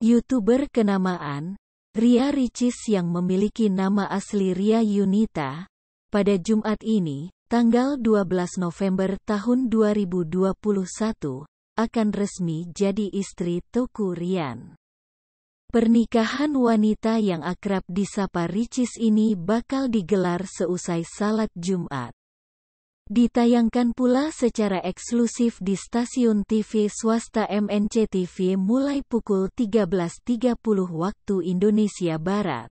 YouTuber kenamaan, Ria Ricis yang memiliki nama asli Ria Yunita, pada Jumat ini, tanggal 12 November tahun 2021, akan resmi jadi istri Toku Rian. Pernikahan wanita yang akrab disapa Ricis ini bakal digelar seusai salat Jumat. Ditayangkan pula secara eksklusif di stasiun TV swasta MNC TV mulai pukul 13.30 waktu Indonesia Barat.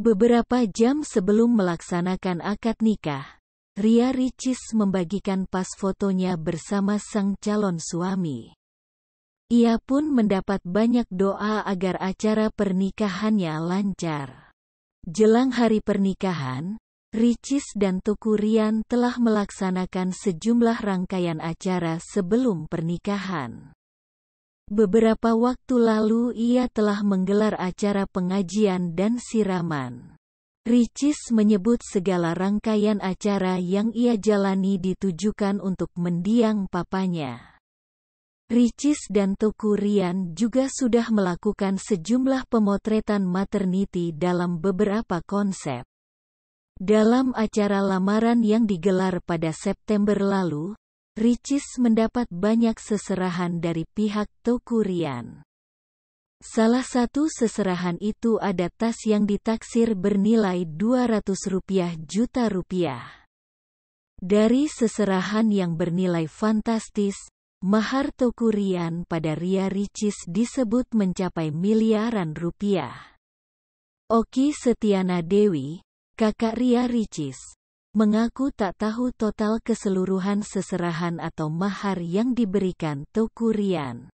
Beberapa jam sebelum melaksanakan akad nikah, Ria Ricis membagikan pas fotonya bersama sang calon suami. Ia pun mendapat banyak doa agar acara pernikahannya lancar. Jelang hari pernikahan, Ricis dan Tukurian telah melaksanakan sejumlah rangkaian acara sebelum pernikahan. Beberapa waktu lalu ia telah menggelar acara pengajian dan siraman. Ricis menyebut segala rangkaian acara yang ia jalani ditujukan untuk mendiang papanya. Ricis dan Tukurian juga sudah melakukan sejumlah pemotretan maternity dalam beberapa konsep. Dalam acara lamaran yang digelar pada September lalu, Ricis mendapat banyak seserahan dari pihak Tokurian. Salah satu seserahan itu ada tas yang ditaksir bernilai 200 rupiah juta rupiah. Dari seserahan yang bernilai fantastis, mahar Tokurian pada Ria Ricis disebut mencapai miliaran rupiah. Oki Setiana Dewi, Kakak Ria Ricis mengaku tak tahu total keseluruhan seserahan atau mahar yang diberikan Tukurian. Rian.